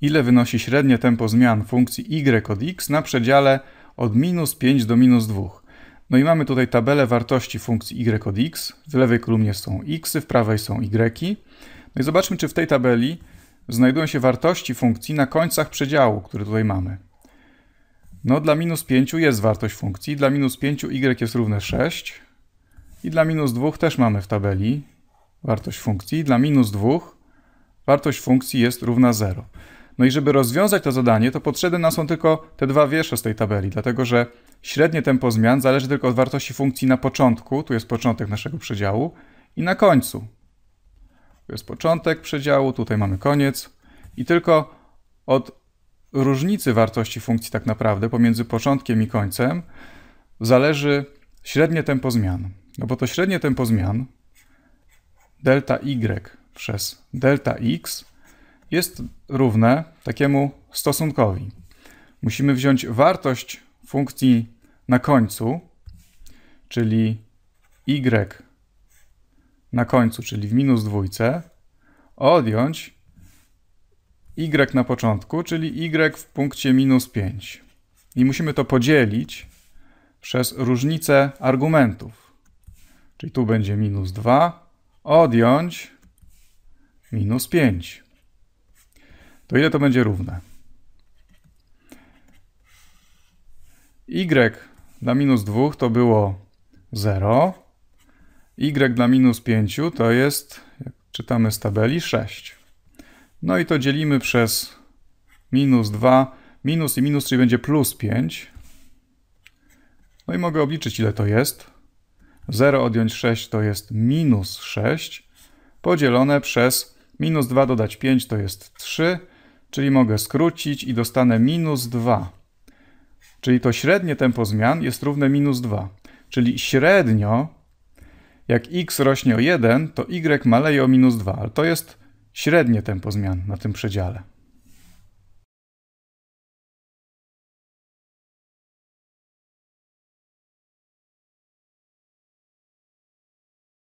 ile wynosi średnie tempo zmian funkcji y od x na przedziale od minus 5 do minus 2. No i mamy tutaj tabelę wartości funkcji y od x. W lewej kolumnie są x, w prawej są y. No i zobaczmy, czy w tej tabeli znajdują się wartości funkcji na końcach przedziału, który tutaj mamy. No dla minus 5 jest wartość funkcji, dla minus 5 y jest równe 6 i dla minus 2 też mamy w tabeli wartość funkcji. Dla minus 2 wartość funkcji jest równa 0. No i żeby rozwiązać to zadanie, to potrzebne nam są tylko te dwa wiersze z tej tabeli, dlatego że średnie tempo zmian zależy tylko od wartości funkcji na początku, tu jest początek naszego przedziału, i na końcu. Tu jest początek przedziału, tutaj mamy koniec i tylko od różnicy wartości funkcji tak naprawdę pomiędzy początkiem i końcem zależy średnie tempo zmian. No bo to średnie tempo zmian delta y przez delta x jest równe takiemu stosunkowi. Musimy wziąć wartość funkcji na końcu, czyli y na końcu, czyli w minus dwójce, odjąć y na początku, czyli y w punkcie minus 5. I musimy to podzielić przez różnicę argumentów. Czyli tu będzie minus 2, odjąć minus 5 to ile to będzie równe? y dla minus 2 to było 0, y dla minus 5 to jest, jak czytamy z tabeli, 6. No i to dzielimy przez minus 2, minus i minus, czyli będzie plus 5. No i mogę obliczyć, ile to jest. 0 odjąć 6 to jest minus 6, podzielone przez minus 2 dodać 5 to jest 3, czyli mogę skrócić i dostanę minus 2. Czyli to średnie tempo zmian jest równe minus 2. Czyli średnio, jak x rośnie o 1, to y maleje o minus 2, ale to jest średnie tempo zmian na tym przedziale.